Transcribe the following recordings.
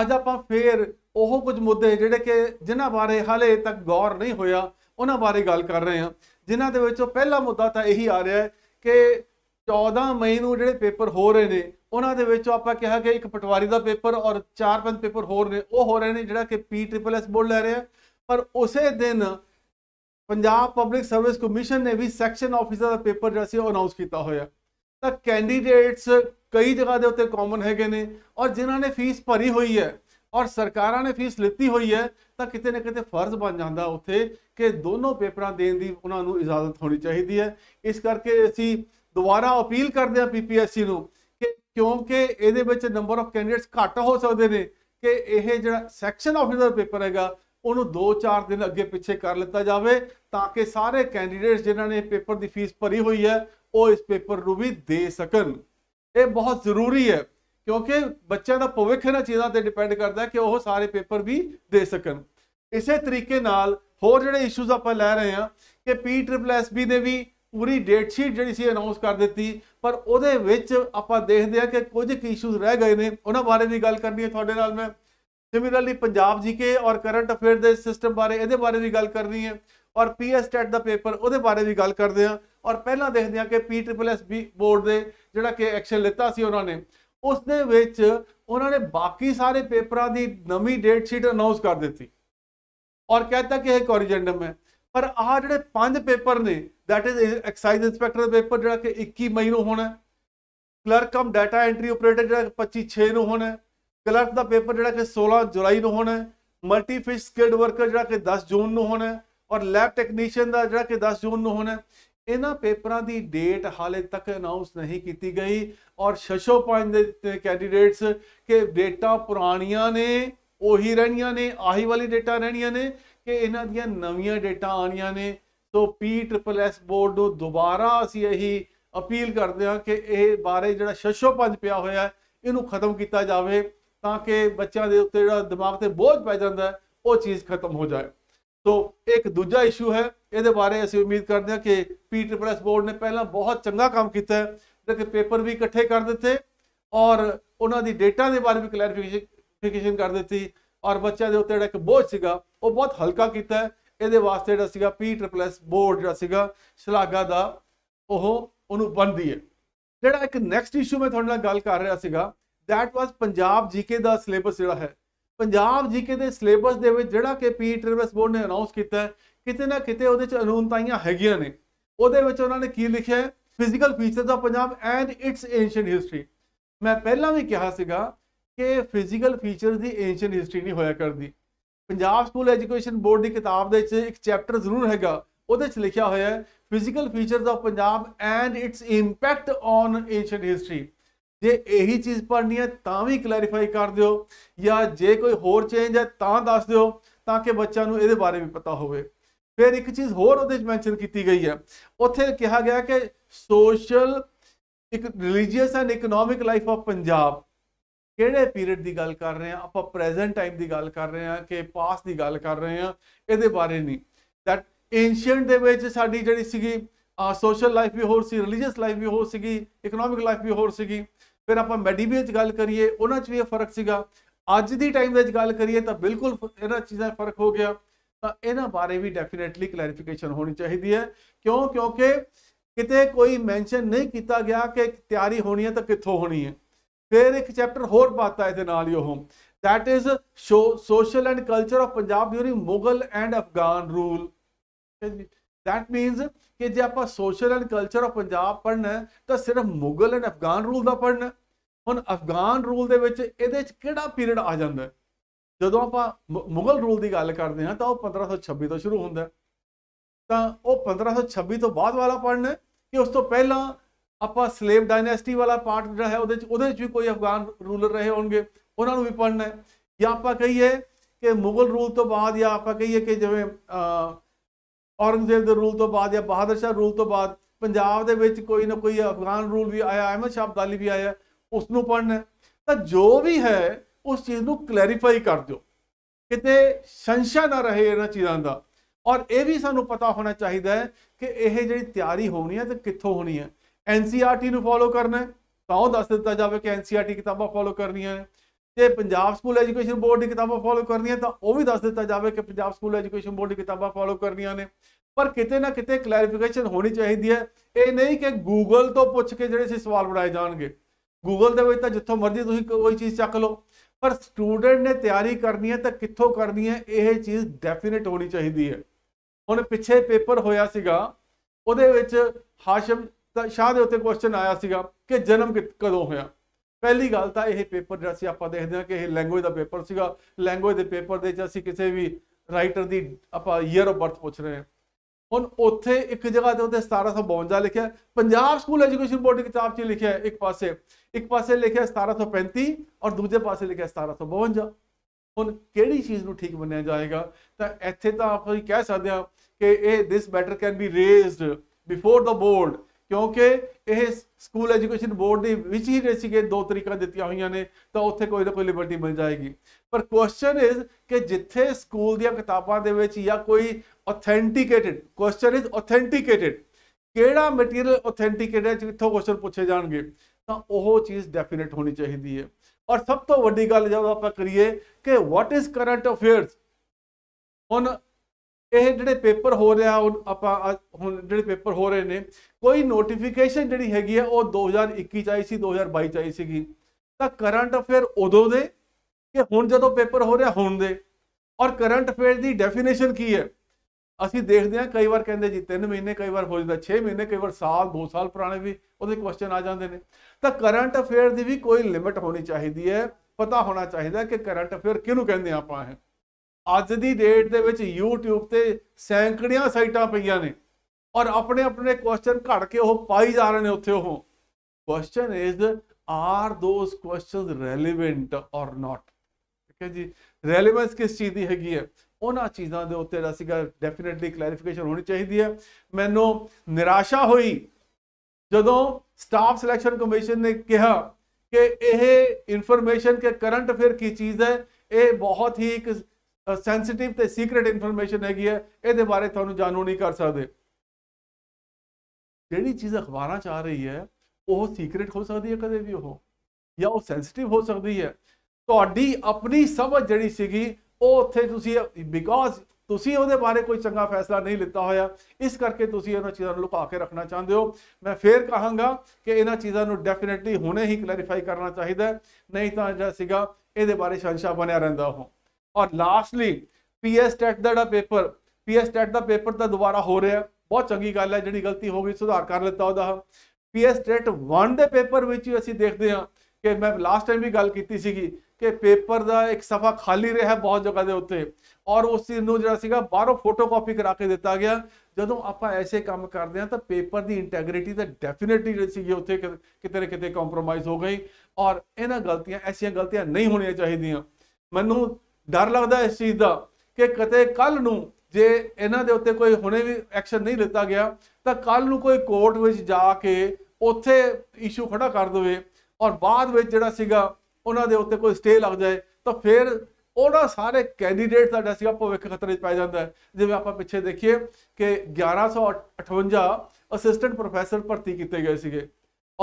ਅੱਜ ਆਪਾਂ ਫੇਰ ਉਹ ਕੁਝ ਮੁੱਦੇ ਜਿਹੜੇ ਕਿ ਜਿਨ੍ਹਾਂ ਬਾਰੇ ਹਾਲੇ ਤੱਕ ਗੌਰ ਨਹੀਂ ਹੋਇਆ ਉਹਨਾਂ ਬਾਰੇ ਗੱਲ ਕਰ ਰਹੇ ਹਾਂ ਜਿਨ੍ਹਾਂ ਦੇ ਵਿੱਚੋਂ ਪਹਿਲਾ ਮੁੱਦਾ ਤਾਂ ਇਹੀ ਆ ਰਿਹਾ ਹੈ ਕਿ 14 ਮਈ ਨੂੰ ਜਿਹੜੇ ਪੇਪਰ ਹੋ ਰਹੇ ਨੇ ਉਹਨਾਂ ਦੇ ਵਿੱਚੋਂ ਆਪਾਂ ਕਿਹਾ ਕਿ ਇੱਕ ਪਟਵਾਰੀ ਦਾ ਪੇਪਰ ਔਰ ਚਾਰ ਪੰਜ ਪੇਪਰ ਹੋਰ ਨੇ ਉਹ ਹੋ ਰਹੇ ਨੇ ਜਿਹੜਾ ਕਿ ਪੀ ਟ੍ਰਿਪਲ ਐਸ ਬੋਰਡ ਲੈ ਰਿਹਾ ਪਰ ਉਸੇ ਦਿਨ ਪੰਜਾਬ ਪਬਲਿਕ ਸਰਵਿਸ ਕਮਿਸ਼ਨ ਨੇ ਵੀ ਸੈਕਸ਼ਨ ਆਫੀਸਰ ਦਾ ਪੇਪਰ ਜਿਹੜਾ ਸੀ ਉਹ ਅਨਾਉਂਸ ਕੀਤਾ ਹੋਇਆ ਤਾਂ ਕੈਂਡੀਡੇਟਸ ਕਈ ਜਗ੍ਹਾ ਦੇ ਉੱਤੇ ਕਾਮਨ ਹੈਗੇ ਨੇ ਔਰ ਜਿਨ੍ਹਾਂ ਨੇ ਫੀਸ ਭਰੀ ਹੋਈ ਹੈ ਔਰ ਸਰਕਾਰਾਂ ਨੇ ਫੀਸ ਲਿੱਤੀ ਹੋਈ ਹੈ ਤਾਂ ਕਿਤੇ ਨਾ ਕਿਤੇ ਫਰਜ਼ ਬਣ ਜਾਂਦਾ ਉੱਥੇ ਕਿ ਦੋਨੋਂ ਪੇਪਰਾਂ ਦੇਣ ਦੀ ਉਹਨਾਂ ਨੂੰ ਇਜਾਜ਼ਤ ਹੋਣੀ ਚਾਹੀਦੀ ਹੈ ਇਸ ਕਰਕੇ ਅਸੀਂ ਦੁਬਾਰਾ ਅਪੀਲ ਕਰਦੇ ਹਾਂ ਪੀਪੀਐਸਸੀ ਨੂੰ ਕਿ ਕਿਉਂਕਿ ਇਹਦੇ ਵਿੱਚ ਨੰਬਰ ਆਫ ਕੈਂਡੀਡੇਟਸ ਘੱਟ ਹੋ ਸਕਦੇ ਨੇ ਕਿ ਇਹ ਜਿਹੜਾ ਸੈਕਸ਼ਨ ਆਫੀਸਰ ਪੇਪਰ ਹੈਗਾ ਉਹਨੂੰ 2-4 ਦਿਨ ਅੱਗੇ ਪਿੱਛੇ ਕਰ ਲਿੱਤਾ ਜਾਵੇ ਤਾਂ ਕਿ ਸਾਰੇ ਕੈਂਡੀਡੇਟਸ ਜਿਨ੍ਹਾਂ ਨੇ ਪੇਪਰ ਦੀ ਫੀਸ ਭਰੀ ਹੋਈ ਹੈ ਉਹ ਇਸ ਪੇਪਰ ਨੂੰ ਵੀ ਦੇ ਸਕਣ ਇਹ ਬਹੁਤ ਜ਼ਰੂਰੀ ਹੈ ਕਿਉਂਕਿ ਬੱਚਿਆਂ ਦਾ ਭਵਿੱਖ ਇਹਨਾਂ ਚੀਜ਼ਾਂ ਤੇ ਡਿਪੈਂਡ ਕਰਦਾ ਹੈ ਕਿ ਉਹ ਸਾਰੇ ਪੇਪਰ ਵੀ ਦੇ ਸਕਣ ਇਸੇ ਤਰੀਕੇ ਨਾਲ ਹੋਰ ਜਿਹੜੇ ਇਸ਼ੂਜ਼ ਆਪਾਂ ਲੈ ਰਹੇ ਹਾਂ ਕਿ ਪੀ ਟ੍ਰਿਪਲ ਐਸ ਬੀ ਨੇ ਵੀ ਪੂਰੀ ਡੇਟ ਸ਼ੀਟ ਜਿਹੜੀ ਸੀ ਅਨਾਉਂਸ ਕਰ ਦਿੱਤੀ ਪਰ ਉਹਦੇ ਵਿੱਚ ਆਪਾਂ ਦੇਖਦੇ ਆ ਕਿ ਕੁਝ ਕੀ ਇਸ਼ੂਜ਼ ਰਹਿ ਗਏ ਨੇ ਉਹਨਾਂ ਬਾਰੇ ਵੀ ਗੱਲ ਕਰਨੀ ਹੈ ਤੁਹਾਡੇ ਨਾਲ ਮੈਂ ਸਿਮਿਲਰਲੀ ਪੰਜਾਬ ਜੀਕੇ ਔਰ ਕਰੰਟ ਅਫੇਅਰ ਦੇ ਸਿਸਟਮ ਬਾਰੇ ਇਹਦੇ ਬਾਰੇ ਵੀ ਗੱਲ ਕਰਨੀ ਹੈ ਔਰ ਪੀਐਸ ਸਟੈਟ ਦਾ ਪੇਪਰ ਉਹਦੇ ਬਾਰੇ ਵੀ ਗੱਲ ਕਰਦੇ ਆ ਔਰ ਪਹਿਲਾਂ ਦੇਖਦੇ ਹਾਂ ਕਿ ਐਸ ਬੀ ਬੋਰਡ ਦੇ ਜਿਹੜਾ ਕਿ ਐਕਸ਼ਨ ਲਿੱਤਾ ਸੀ ਉਹਨਾਂ ਨੇ ਉਸ ਦੇ ਵਿੱਚ ਉਹਨਾਂ ਨੇ ਬਾਕੀ ਸਾਰੇ ਪੇਪਰਾਂ ਦੀ ਨਵੀਂ ਡੇਟ ਸ਼ੀਟ ਅਨਾਉਂਸ ਕਰ ਦਿੱਤੀ ਔਰ ਕਹਿੰਦਾ ਕਿ ਇਹ ਕੋਰੀਜੈਂਡਮ ਹੈ ਪਰ ਆਹ ਜਿਹੜੇ ਪੰਜ ਪੇਪਰ ਨੇ ਥੈਟ ਇਜ਼ ਐਕਸਾਈਜ਼ ਇਨਸਪੈਕਟਰ ਦਾ ਪੇਪਰ ਜਿਹੜਾ ਕਿ 21 ਮਈ ਨੂੰ ਹੋਣਾ clerk cum data entry operator ਜਿਹੜਾ 25 6 ਨੂੰ ਹੋਣਾ ਕਲਰਕ ਦਾ ਪੇਪਰ ਜਿਹੜਾ ਕਿ 16 ਜੁਲਾਈ ਨੂੰ ਹੋਣਾ ਮਲਟੀ ਫਿਸ਼ ਸਕਿਲਡ ਵਰਕਰ ਜਿਹੜਾ ਕਿ 10 ਜੂਨ ਨੂੰ ਹੋਣਾ ਔਰ ਲੈਬ ਟੈਕਨੀਸ਼ੀਅਨ ਦਾ ਜਿਹੜਾ ਕਿ 10 ਜੂਨ ਨੂੰ ਹੋਣਾ ਇਹਨਾਂ ਪੇਪਰਾਂ ਦੀ ਡੇਟ ਹਾਲੇ ਤੱਕ ਅਨਾਉਂਸ ਨਹੀਂ ਕੀਤੀ ਗਈ ਔਰ ਸ਼ਸ਼ੋ ਪੁਆਇੰਟ ਦੇ ਕੈਂਡੀਡੇਟਸ ਕਿ ਡੇਟਾ ਪੁਰਾਣੀਆਂ ਨੇ ਉਹੀ ਰਹਿਣੀਆਂ ਨੇ ਆਹੀ ਵਾਲੀ ਡੇਟਾ ਰਹਿਣੀਆਂ ਨੇ ਕਿ ਇਹਨਾਂ ਦੀਆਂ ਨਵੀਆਂ ਡੇਟਾ ਆਣੀਆਂ ਨੇ so P triple S board ਨੂੰ ਦੁਬਾਰਾ ਅਸੀਂ ਇਹੀ ਅਪੀਲ ਕਰਦੇ ਹਾਂ ਕਿ ਇਹ ਬਾਰੇ ਜਿਹੜਾ ਸ਼ਸ਼ੋ ਪੰਜ ਪਿਆ ਹੋਇਆ ਹੈ ਇਹਨੂੰ ਖਤਮ ਕੀਤਾ ਜਾਵੇ ਤਾਂ ਕਿ ਬੱਚਿਆਂ ਦੇ ਉੱਤੇ ਜਿਹੜਾ ਦਿਮਾਗ ਤੇ ਬੋਝ ਪੈ ਜਾਂਦਾ ਉਹ ਚੀਜ਼ ਖਤਮ ਹੋ ਜਾਏ ਸੋ ਇੱਕ ਦੂਜਾ ਇਸ਼ੂ ਹੈ ਇਹਦੇ ਬਾਰੇ ਅਸੀਂ ਉਮੀਦ ਕਰਦੇ ਹਾਂ ਕਿ ਪੀਟਰ ਪ੍ਰੈਸ ਬੋਰਡ ਨੇ ਪਹਿਲਾਂ ਬਹੁਤ ਚੰਗਾ ਕੰਮ ਕੀਤਾ ਹੈ ਕਿ ਪੇਪਰ ਵੀ ਇਕੱਠੇ ਕਰ ਦਿੱਤੇ ਔਰ ਉਹਨਾਂ ਦੀ ਡੇਟਾ ਦੇ ਬਾਰੇ ਵੀ ਕਲੈਰੀਫਿਕੇਸ਼ਨ ਕਰ ਦਿੱਤੀ ਔਰ ਬੱਚਿਆਂ ਦੇ ਉੱਤੇ ਜਿਹੜਾ ਇੱਕ ਬੋਝ ਸੀਗਾ ਉਹ ਬਹੁਤ ਹਲਕਾ ਕੀਤਾ ਇਹਦੇ ਵਾਸਤੇ ਜਿਹੜਾ ਸੀਗਾ ਪੀਟਰ ਪ੍ਰੈਸ ਬੋਰਡ ਜਿਹੜਾ ਸੀਗਾ ਸ਼ਲਾਘਾ ਦਾ ਉਹ ਉਹਨੂੰ ਬੰਦੀ ਹੈ ਜਿਹੜਾ ਇੱਕ ਨੈਕਸਟ ਇਸ਼ੂ ਮੈਂ ਤੁਹਾਡੇ ਨਾਲ ਗੱਲ ਕਰ ਰਿਹਾ ਸੀਗਾ ਥੈਟ ਵਾਸ ਪੰਜਾਬ ਜੀਕੇ ਦਾ ਸਿਲੇਬਸ ਜਿਹੜਾ ਹੈ ਪੰਜਾਬ ਜੀਕੇ ਦੇ ਸਿਲੇਬਸ ਦੇ ਵਿੱਚ ਜਿਹੜਾ ਕਿ ਪੀ ਟ੍ਰਿਬਲਸ ਬੋਰਡ ਨੇ ਅਨਾਉਂਸ ਕੀਤਾ ਹੈ ਕਿਤੇ ਨਾ ਕਿਤੇ ਉਹਦੇ ਚ ਅਨੂਨਤਾਈਆਂ ਹੈਗੀਆਂ ਨੇ ਉਹਦੇ ਵਿੱਚ ਉਹਨਾਂ ਨੇ ਕੀ ਲਿਖਿਆ ਹੈ physical features of Punjab and its ancient history ਮੈਂ ਪਹਿਲਾਂ ਵੀ ਕਿਹਾ ਸੀਗਾ ਕਿ ਫਿਜ਼ੀਕਲ ਫੀਚਰਸ ਦੀ ਐਂਸ਼ੀਅੰਟ ਹਿਸਟਰੀ ਨਹੀਂ ਹੋਇਆ ਕਰਦੀ ਪੰਜਾਬ ਸਕੂਲ ਐਜੂਕੇਸ਼ਨ ਬੋਰਡ ਦੀ ਕਿਤਾਬ ਦੇ ਵਿੱਚ ਇੱਕ ਚੈਪਟਰ ਜ਼ਰੂਰ ਹੈਗਾ ਉਹਦੇ ਵਿੱਚ ਲਿਖਿਆ ਹੋਇਆ ਹੈ physical features of Punjab and its impact on ancient history ਜੇ ਇਹੀ ਚੀਜ਼ ਪੜਨੀ ਹੈ ਤਾਂ ਵੀ ਕਲੈਰੀਫਾਈ ਕਰ ਦਿਓ ਜਾਂ ਜੇ ਕੋਈ ਹੋਰ ਚੇਂਜ ਹੈ ਤਾਂ ਦੱਸ ਦਿਓ ਤਾਂ ਕਿ ਬੱਚਿਆਂ ਨੂੰ ਇਹਦੇ ਬਾਰੇ ਵੀ ਪਤਾ ਹੋਵੇ ਫਿਰ ਇੱਕ ਚੀਜ਼ ਹੋਰ ਉਹਦੇ ਵਿੱਚ ਮੈਂਸ਼ਨ ਕੀਤੀ ਗਈ ਹੈ ਉੱਥੇ ਕਿਹਾ ਗਿਆ ਕਿ ਸੋਸ਼ਲ ਇੱਕ religious and economic life of Punjab ਕਿਹੜੇ ਪੀਰੀਅਡ ਦੀ ਗੱਲ ਕਰ ਰਹੇ ਆ ਆਪਾਂ ਪ੍ਰੈਜ਼ੈਂਟ ਟਾਈਮ ਦੀ ਗੱਲ ਕਰ ਰਹੇ ਆ ਕਿ ਪਾਸਟ ਦੀ ਗੱਲ ਕਰ ਰਹੇ ਆ ਇਹਦੇ ਬਾਰੇ ਨਹੀਂ ਦੈਟ ਐਂਸ਼ੀਅੰਟ ਦੇ ਵਿੱਚ ਸਾਡੀ ਜਿਹੜੀ ਸੀਗੀ ਸੋਸ਼ਲ ਲਾਈਫ ਵੀ ਹੋਰ ਸੀ ਰਿਲੀਜੀਅਸ ਲਾਈਫ ਵੀ ਹੋਰ ਸੀਗੀ ਇਕਨੋਮਿਕ ਲਾਈਫ ਵੀ ਹੋਰ ਸੀਗੀ ਫਿਰ ਆਪਾਂ ਮੈਡੀਵੀਅਲ ਚ ਗੱਲ ਕਰੀਏ ਉਹਨਾਂ ਚ ਵੀ ਇਹ ਫਰਕ ਸੀਗਾ ਅੱਜ ਦੀ ਟਾਈਮ ਦੇ ਵਿੱਚ ਗੱਲ ਕਰੀਏ ਤਾਂ ਬਿਲਕੁਲ ਇਹਨਾਂ ਚੀਜ਼ਾਂ ਫਰਕ ਹੋ ਗਿਆ ਤਾਂ ਇਹਨਾਂ ਬਾਰੇ ਵੀ ਡੈਫੀਨਿਟਲੀ ਕਲੈਰੀਫਿਕੇਸ਼ਨ ਹੋਣੀ ਚਾਹੀਦੀ ਹੈ ਕਿਉਂ ਕਿਉਂਕਿ ਕਿਤੇ ਕੋਈ ਮੈਂਸ਼ਨ ਨਹੀਂ ਕੀਤਾ ਗਿਆ ਕਿ ਤਿਆਰੀ ਹੋਣੀ ਹੈ ਤਾਂ ਕਿੱਥੋਂ ਹੋਣੀ ਹੈ ਫਿਰ ਇੱਕ ਚੈਪਟਰ ਹੋਰ ਪਾਤਾ ਇਹਦੇ ਨਾਲ ਹੀ ਉਹ that is social and culture of punjab during mughal and afghan ਜੀ ਦੈਟ ਮੀਨਸ ਕਿ ਜੇ ਆਪਾਂ social and culture of Punjab ਪੜਨਾ ਤਾਂ ਸਿਰਫ ਮੁਗਲ ਐਂਡ ਅਫਗਾਨ ਰੂਲ ਦਾ ਪੜਨਾ ਹੁਣ ਅਫਗਾਨ ਰੂਲ ਦੇ ਵਿੱਚ ਇਹਦੇ ਵਿੱਚ ਕਿਹੜਾ ਪੀਰੀਅਡ ਆ ਜਾਂਦਾ ਜਦੋਂ ਆਪਾਂ ਮੁਗਲ ਰੂਲ ਦੀ ਗੱਲ ਕਰਦੇ ਹਾਂ ਤਾਂ ਉਹ 1526 ਤੋਂ ਸ਼ੁਰੂ ਹੁੰਦਾ ਤਾਂ ਉਹ 1526 ਤੋਂ ਬਾਅਦ ਵਾਲਾ ਪੜਨਾ ਕਿ ਉਸ ਤੋਂ ਪਹਿਲਾਂ ਆਪਾਂ ਸਲੇਵ ਡਾਇਨੈਸਟੀ ਵਾਲਾ ਪਾਰਟ ਜਿਹੜਾ ਹੈ ਉਹਦੇ ਵਿੱਚ ਉਹਦੇ ਵਿੱਚ ਵੀ ਕੋਈ ਅਫਗਾਨ ਰੂਲਰ ਰਹੇ ਹੋਣਗੇ ਉਹਨਾਂ ਨੂੰ ਵੀ ਪੜਨਾ ਹੈ ਜਾਂ ਆਪਾਂ ਕਹੀਏ ਕਿ ਮੁਗਲ ਰੂਲ ਤੋਂ ਬਾਅਦ ਜਾਂ ਆਪਾਂ ਕਹੀਏ ਕਿ ਜਿਵੇਂ ਔਰੰਗਜ਼ੇਬ ਦੇ ਰੂਲ ਤੋਂ ਬਾਅਦ ਜਾਂ ਬਹਾਦਰ ਸ਼ਾਹ ਰੂਲ ਤੋਂ ਬਾਅਦ ਪੰਜਾਬ ਦੇ ਵਿੱਚ ਕੋਈ ਨਾ ਕੋਈ ਅਫਗਾਨ ਰੂਲ ਵੀ ਆਇਆ ਅਹਿਮਦ ਸ਼ਾਹ ਅਬਦਾਲੀ ਵੀ ਆਇਆ ਉਸ ਨੂੰ ਪੜਨਾ ਤਾਂ ਜੋ ਵੀ ਹੈ ਉਸ ਚੀਜ਼ ਨੂੰ ਕਲੈਰੀਫਾਈ ਕਰ ਦਿਓ ਕਿਤੇ ਸੰਸ਼ਾ ਨਾ ਰਹੇ ਇਹਨਾਂ ਚੀਜ਼ਾਂ ਦਾ ਔਰ ਇਹ ਵੀ ਸਾਨੂੰ ਪਤਾ ਹੋਣਾ ਚਾਹੀਦਾ ਹੈ ਕਿ ਇਹ ਜਿਹੜੀ ਤਿਆਰੀ ਹੋਣੀ ਹੈ ਤੇ ਕਿੱਥੋਂ ਹੋਣੀ ਹੈ ਐਨਸੀਆਰਟੀ ਨੂੰ ਫੋਲੋ ਕਰਨਾ ਤਾਂ ਉਹ ਦੱਸ ਦਿੱਤਾ ਜਾਵੇ ਕਿ ਐਨਸੀਆਰਟੀ ਕਿਤਾਬਾਂ ਫੋਲੋ ਕਰਨੀਆਂ ਨੇ ਤੇ ਪੰਜਾਬ ਸਕੂਲ ਐਜੂਕੇਸ਼ਨ ਬੋਰਡ ਦੀ ਕਿਤਾਬਾਂ ਫੋਲੋ ਕਰਨੀਆਂ ਤਾਂ ਉਹ ਵੀ ਦੱਸ ਦਿੱਤਾ ਜਾਵੇ ਕਿ ਪੰਜਾਬ ਸਕੂਲ ਐਜੂਕੇਸ਼ਨ ਬੋਰਡ ਦੀ ਕਿਤਾਬਾਂ ਫੋਲੋ ਕਰਨੀਆਂ ਨੇ ਪਰ ਕਿਤੇ ਨਾ ਕਿਤੇ ਕਲੈਰੀਫਿਕੇਸ਼ਨ ਹੋਣੀ ਚਾਹੀਦੀ ਹੈ ਇਹ ਨਹੀਂ ਕਿ ਗੂਗਲ ਤੋਂ ਪੁੱਛ ਕੇ ਜਿਹੜੇ ਸੀ ਸਵਾਲ ਬਣਾਏ ਜਾਣਗੇ ਗੂਗਲ ਦੇ ਵਿੱਚ ਤਾਂ ਜਿੱਥੋਂ ਮਰਜ਼ੀ ਤੁਸੀਂ ਕੋਈ ਚੀਜ਼ ਚੱਕ ਲਓ ਪਰ ਸਟੂਡੈਂਟ ਨੇ ਤਿਆਰੀ ਕਰਨੀ ਹੈ ਤਾਂ ਕਿੱਥੋਂ ਕਰਨੀ ਹੈ ਇਹ ਚੀਜ਼ ਡੈਫੀਨਿਟ ਹੋਣੀ ਚਾਹੀਦੀ ਹੈ ਹੁਣ ਪਿੱਛੇ ਪੇਪਰ ਹੋਇਆ ਸੀਗਾ ਉਹਦੇ ਵਿੱਚ ਹਾਸ਼ਮ ਸ਼ਾਹ ਦੇ ਉੱਤੇ ਕੁਐਸਚਨ ਆਇਆ ਸੀਗਾ ਕਿ ਜਨਮ ਕਦੋਂ ਹੋਇਆ ਪਹਿਲੀ ਗੱਲ ਤਾਂ ਇਹ ਪੇਪਰ ਜਿਹੜਾ ਸੀ ਆਪਾਂ ਦੇਖਦੇ ਹਾਂ ਕਿ ਇਹ ਲੈਂਗੁਏਜ ਦਾ ਪੇਪਰ ਸੀਗਾ ਲੈਂਗੁਏਜ ਦੇ ਪੇਪਰ ਦੇ ਵਿੱਚ ਅਸੀਂ ਕਿਸੇ ਵੀ ਰਾਈਟਰ ਦੀ ਆਪਾਂ ਈਅਰ ਆਫ ਬਰਥ ਪੁੱਛ ਰਹੇ ਹਾਂ ਹੁਣ ਉੱਥੇ ਇੱਕ ਜਗ੍ਹਾ ਤੇ ਉੱਤੇ 1752 ਲਿਖਿਆ ਪੰਜਾਬ ਸਕੂਲ ਐਜੂਕੇਸ਼ਨ ਬੋਰਡ ਦੀ ਕਿਤਾਬ 'ਚ ਲਿਖਿਆ ਇੱਕ ਪਾਸੇ ਇੱਕ ਪਾਸੇ ਲਿਖਿਆ 1735 ਔਰ ਦੂਜੇ ਪਾਸੇ ਲਿਖਿਆ 1752 ਹੁਣ ਕਿਹੜੀ ਚੀਜ਼ ਨੂੰ ਠੀਕ ਮੰਨਿਆ ਜਾਏਗਾ ਤਾਂ ਇੱਥੇ ਤਾਂ ਆਪਾਂ ਕਹਿ ਸਕਦੇ ਹਾਂ ਕਿ ਇਹ this matter can be raised before the board क्योंकि यह स्कूल एजुकेशन बोर्ड के ही सके दो तरीक दतिया हुई ने तो उ कोई ना कोई लिबरटी मिल जाएगी पर क्वेश्चन इज कि जिथे स्कूल दताबा के कोई ओथेंटीकेटड क्वेश्चन इज ओथेंटीकेटड कि मटीरियल ओथेंटीकेटेड कितों क्वेश्चन पूछे जाएंगे तो वह चीज़ डेफिनेट होनी चाहिए है और सब तो वही गल जब आप करिए वट इज़ करंट अफेयरस हम ਇਹ ਜਿਹੜੇ ਪੇਪਰ ਹੋ ਰਿਹਾ ਆਪਾਂ ਹੁਣ ਜਿਹੜੇ ਪੇਪਰ ਹੋ ਰਹੇ ਨੇ ਕੋਈ ਨੋਟੀਫਿਕੇਸ਼ਨ ਜਿਹੜੀ ਹੈਗੀ ਆ ਉਹ 2021 ਚ ਆਈ ਸੀ 2022 ਚ ਆਈ ਸੀਗੀ ਤਾਂ ਕਰੰਟ ਅਫੇਅਰ ਉਦੋਂ ਦੇ ਕਿ ਹੁਣ ਜਦੋਂ ਪੇਪਰ ਹੋ ਰਿਹਾ ਹੁਣ ਦੇ ਔਰ ਕਰੰਟ ਅਫੇਅਰ ਦੀ ਡੈਫੀਨੇਸ਼ਨ ਕੀ ਹੈ ਅਸੀਂ ਦੇਖਦੇ ਹਾਂ ਕਈ ਵਾਰ ਕਹਿੰਦੇ ਜੀ 3 ਮਹੀਨੇ ਕਈ ਵਾਰ ਹੋ ਜਾਂਦਾ 6 ਮਹੀਨੇ ਕਈ ਵਾਰ ਸਾਲ 2 ਸਾਲ ਪੁਰਾਣੇ ਵੀ ਉਹਦੇ ਕੁਐਸਚਨ ਆ ਜਾਂਦੇ ਨੇ ਤਾਂ ਕਰੰਟ ਅਫੇਅਰ ਦੀ ਵੀ ਕੋਈ ਲਿਮਿਟ ਹੋਣੀ ਚਾਹੀਦੀ ਹੈ ਪਤਾ ਹੋਣਾ ਚਾਹੀਦਾ ਕਿ ਕਰੰਟ ਅਫੇਅਰ ਕਿਹਨੂੰ ਕਹਿੰਦੇ ਆਪਾਂ ਹੈ ਅੱਜ ਦੀ ਡੇਟ ਦੇ ਵਿੱਚ YouTube ਤੇ ਸੈਂਕੜੀਆਂ ਸਾਈਟਾਂ ਪਈਆਂ ਨੇ ਔਰ ਆਪਣੇ ਆਪਣੇ ਕੁਐਸਚਨ ਘੜ ਕੇ ਉਹ ਪਾਈ ਜਾ ਰਹੇ ਨੇ ਉੱਥੇ ਉਹ question is are those questions relevant or not ਠੀਕ ਹੈ ਜੀ ਰੈਲੇਵੈਂਸ ਕਿਸ ਚੀਜ਼ ਦੀ ਹੈਗੀ ਹੈ ਉਹਨਾਂ ਚੀਜ਼ਾਂ ਦੇ ਉੱਤੇ ਦਾ ਸੀਗਾ ਡੈਫੀਨਿਟਲੀ ਕਲੈਰੀਫਿਕੇਸ਼ਨ ਹੋਣੀ ਚਾਹੀਦੀ ਹੈ ਮੈਨੂੰ ਨਿਰਾਸ਼ਾ ਹੋਈ ਜਦੋਂ ਸਟਾਫ ਸਿਲੈਕਸ਼ਨ ਕਮਿਸ਼ਨ ਨੇ ਕਿਹਾ ਕਿ ਇਹ ਇਨਫੋਰਮੇਸ਼ਨ ਕੇ ਕਰੰਟ ਅਫੇਅਰ ਕੀ ਚੀਜ਼ ਹੈ ਇਹ ਬਹੁਤ ਹੀ ਇੱਕ ਸੈਂਸਿਟਿਵ ਤੇ ਸੀਕ੍ਰੀਟ ਇਨਫੋਰਮੇਸ਼ਨ ਹੈਗੀ ਹੈ ਇਹਦੇ ਬਾਰੇ ਤੁਹਾਨੂੰ ਜਾਣੂ ਨਹੀਂ ਕਰ ਸਕਦੇ ਜਿਹੜੀ ਚੀਜ਼ ਅਖਬਾਰਾਂ 'ਚ ਆ ਰਹੀ ਹੈ ਉਹ ਸੀਕ੍ਰੀਟ ਹੋ ਸਕਦੀ ਹੈ ਕਦੇ ਵੀ ਉਹ ਜਾਂ ਉਹ ਸੈਂਸਿਟਿਵ ਹੋ ਸਕਦੀ ਹੈ ਤੁਹਾਡੀ ਆਪਣੀ ਸਮਝ ਜਿਹੜੀ ਸੀਗੀ ਉਹ ਉੱਥੇ ਤੁਸੀਂ ਬਿਕੋਜ਼ ਤੁਸੀਂ ਉਹਦੇ ਬਾਰੇ ਕੋਈ ਚੰਗਾ ਫੈਸਲਾ ਨਹੀਂ ਲਿੱਤਾ ਹੋਇਆ ਇਸ ਕਰਕੇ ਤੁਸੀਂ ਇਹਨਾਂ ਚੀਜ਼ਾਂ ਨੂੰ ਲੁਕਾ ਕੇ ਰੱਖਣਾ ਚਾਹੁੰਦੇ ਹੋ ਮੈਂ ਫੇਰ ਕਹਾਂਗਾ ਕਿ ਇਹਨਾਂ ਚੀਜ਼ਾਂ ਨੂੰ ਡੈਫੀਨਿਟਲੀ ਹੁਣੇ ਹੀ ਕਲੈਰੀਫਾਈ ਕਰਨਾ ਚਾਹੀਦਾ ਨਹੀਂ ਤਾਂ ਜਿਹੜਾ ਸੀਗਾ ਇਹਦੇ ਬਾਰੇ ਸ਼ੰਸ਼ਾ ਬਣਿਆ ਰਹਿੰਦਾ ਹੋ ਔਰ ਲਾਸਟਲੀ ਪੀਐਸ ਟੈਟ ਦਾ ਪੇਪਰ ਪੀਐਸ ਟੈਟ ਦਾ ਪੇਪਰ ਤਾਂ ਦੁਬਾਰਾ ਹੋ ਰਿਹਾ ਬਹੁਤ ਚੰਗੀ ਗੱਲ ਹੈ ਜਿਹੜੀ ਗਲਤੀ ਹੋ ਗਈ ਸੁਧਾਰ ਕਰ ਲਿੱਤਾ ਉਹਦਾ ਪੀਐਸ ਟੈਟ 1 ਦੇ ਪੇਪਰ ਵਿੱਚ ਅਸੀਂ ਦੇਖਦੇ ਹਾਂ ਕਿ ਮੈਂ ਲਾਸਟ ਟਾਈਮ ਵੀ ਗੱਲ ਕੀਤੀ ਸੀਗੀ ਕਿ ਪੇਪਰ ਦਾ ਇੱਕ ਸਫਾ ਖਾਲੀ ਰਿਹਾ ਬਹੁਤ ਜਗ੍ਹਾ ਦੇ ਉੱਤੇ ਔਰ ਉਸ ਚੀਜ਼ ਨੂੰ ਜਿਹੜਾ ਸੀਗਾ ਬਾਹਰੋਂ ਫੋਟੋਕਾਪੀ ਕਰਾ ਕੇ ਦਿੱਤਾ ਗਿਆ ਜਦੋਂ ਆਪਾਂ ਐਸੇ ਕੰਮ ਕਰਦੇ ਹਾਂ ਤਾਂ ਪੇਪਰ ਦੀ ਇੰਟੈਗ੍ਰਿਟੀ ਤਾਂ ਡੈਫੀਨਿਟਲੀ ਜਿਹੜੀ ਸੀਗੀ ਉੱਥੇ ਕਿਤੇ ਨਾ ਕਿਤੇ ਕੰਪਰੋਮਾਈਜ਼ ਹੋ ਗਈ ਔਰ ਇਹਨਾਂ ਗਲਤੀਆਂ ਐਸੀਆਂ ਗਲਤੀਆਂ ਨਹੀਂ ਹੋਣੀਆਂ ਚਾਹੀਦੀਆਂ ਮੈਨੂੰ ਡਰ ਲੱਗਦਾ ਇਸ ਚੀਜ਼ ਦਾ ਕਿ ਕਤੇ ਕੱਲ ਨੂੰ ਜੇ ਇਹਨਾਂ ਦੇ ਉੱਤੇ ਕੋਈ ਹੁਣੇ ਵੀ ਐਕਸ਼ਨ ਨਹੀਂ ਲਿੱਤਾ ਗਿਆ ਤਾਂ ਕੱਲ ਨੂੰ ਕੋਈ ਕੋਰਟ ਵਿੱਚ ਜਾ ਕੇ ਉੱਥੇ ਇਸ਼ੂ ਖੜਾ ਕਰ ਦੋਵੇ ਔਰ ਬਾਅਦ ਵਿੱਚ ਜਿਹੜਾ ਸੀਗਾ ਉਹਨਾਂ ਦੇ ਉੱਤੇ ਕੋਈ ਸਟੇ ਲੱਗ ਜਾਏ ਤਾਂ ਫਿਰ ਉਹਨਾਂ ਸਾਰੇ ਕੈਂਡੀਡੇਟ ਸਾਡਾ ਸੀਗਾ ਭਵਿੱਖ ਖਤਰੇ 'ਚ ਪੈ ਜਾਂਦਾ ਜਿਵੇਂ ਆਪਾਂ ਪਿੱਛੇ ਦੇਖੀਏ ਕਿ 1158 ਅਸਿਸਟੈਂਟ ਪ੍ਰੋਫੈਸਰ ਭਰਤੀ ਕੀਤੇ ਗਏ ਸੀਗੇ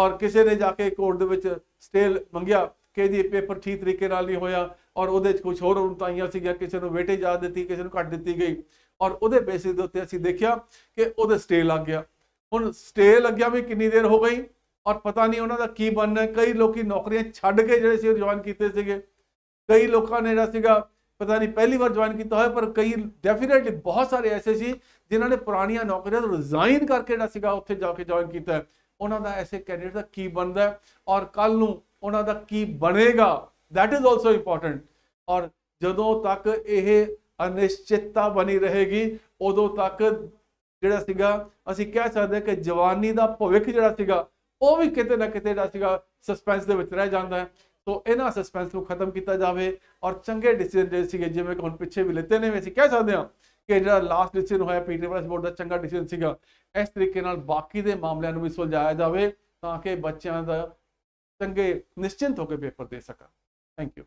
ਔਰ ਕਿਸੇ ਨੇ ਜਾ ਕੇ ਕੋਰਟ ਦੇ ਵਿੱਚ ਸਟੇ ਮੰਗਿਆ ਕਿ ਇਹਦੀ ਪੇਪਰ ਠੀਕ ਤਰੀਕੇ ਨਾਲ ਨਹੀਂ ਹੋਇਆ ਔਰ ਉਹਦੇ ਚ ਕੁਝ ਹੋਰ ਸੀ ਜਾਂ ਕਿਸੇ ਨੂੰ ਵੇਟੇ ਜਾ ਦਿੱਤੀ ਕਿਸੇ ਨੂੰ ਕੱਟ ਦਿੱਤੀ ਗਈ ਔਰ ਉਹਦੇ ਬੇਸਿਸ ਦੇ ਉੱਤੇ ਅਸੀਂ ਦੇਖਿਆ ਕਿ ਉਹਦੇ ਸਟੇ ਲੱਗ ਗਿਆ ਹੁਣ ਸਟੇ ਲੱਗਿਆ ਵੀ ਕਿੰਨੀ ਦੇਰ ਹੋ ਗਈ ਔਰ ਪਤਾ ਨਹੀਂ ਉਹਨਾਂ ਦਾ ਕੀ ਬਣਨਾ ਕਈ ਲੋਕੀ ਨੌਕਰੀਆਂ ਛੱਡ ਕੇ ਜਿਹੜੇ ਸੀ ਜੁਆਇਨ ਕੀਤੇ ਸੀਗੇ ਕਈ ਲੋਕਾਂ ਨੇ ਜਿਹੜਾ ਸੀਗਾ ਪਤਾ ਨਹੀਂ ਪਹਿਲੀ ਵਾਰ ਜੁਆਇਨ ਕੀਤਾ ਹੋਇਆ ਪਰ ਕਈ ਡੈਫੀਨਿਟਲੀ ਬਹੁਤ ਸਾਰੇ ਐਸੇ ਸੀ ਜਿਨ੍ਹਾਂ ਨੇ ਪੁਰਾਣੀਆਂ ਨੌਕਰੀਆਂ ਤੋਂ ਰਿਜ਼ਾਈਨ ਕਰਕੇ ਜਿਹੜਾ ਸੀਗਾ ਉੱਥੇ ਜਾ ਕੇ ਜੁਆਇਨ ਕੀਤਾ ਉਹਨਾਂ ਦਾ ਐਸੇ ਕੈਂਡੀਡੇਟ ਦਾ ਕੀ ਬਣਦਾ ਔਰ ਕੱਲ ਨੂੰ ਉਹਨਾਂ ਦਾ ਕੀ ਬਣੇਗਾ ਦੈਟ ਇਜ਼ ਆਲਸੋ ਇੰਪੋਰਟੈਂਟ ਔਰ ਜਦੋਂ ਤੱਕ ਇਹ ਅਨਿਸ਼ਚਿਤਤਾ ਬਣੀ ਰਹੇਗੀ ਉਦੋਂ ਤੱਕ ਜਿਹੜਾ ਸੀਗਾ ਅਸੀਂ ਕਹਿ ਸਕਦੇ ਕਿ ਜਵਾਨੀ ਦਾ ਭਵਿੱਖ ਜਿਹੜਾ ਸੀਗਾ ਉਹ ਵੀ ਕਿਤੇ ਨਾ ਕਿਤੇ ਜਿਹੜਾ ਸੀਗਾ ਸਸਪੈਂਸ ਦੇ ਵਿੱਚ ਰਹਿ ਜਾਂਦਾ ਹੈ ਸੋ ਇਹਨਾਂ ਸਸਪੈਂਸ ਨੂੰ ਖਤਮ ਕੀਤਾ ਜਾਵੇ ਔਰ ਚੰਗੇ ਡਿਸੀਜਨ ਜਿਹੜੇ ਸੀਗੇ ਜਿਵੇਂ ਕਿ ਹੁਣ ਪਿੱਛੇ ਵੀ ਲੈਤੇ ਨੇ ਅਸੀਂ ਕਹਿ ਸਕਦੇ ਹਾਂ ਕਿ ਜਿਹੜਾ ਲਾਸਟ ਡਿਸੀਜਨ ਹੋਇਆ ਪੀਟੀਪੀਐਸ ਬੋਰਡ ਦਾ ਚੰਗਾ ਡਿਸੀਜਨ ਸੀਗਾ ਇਸ ਤਰੀਕੇ ਨਾਲ ਬਾਕੀ ਦੇ ਮਾਮਲਿਆਂ ਨੂੰ ਵੀ ਸੁਲਝਾਇਆ ਜਾਵੇ ਤਾਂ ਕਿ ਬੱਚਿਆਂ ਦਾ ਚੰਗੇ ਨਿਸ਼ਚਿੰਤ ਹੋ ਕੇ ਪੇਪਰ ਦੇ ਸਕਣ Thank you.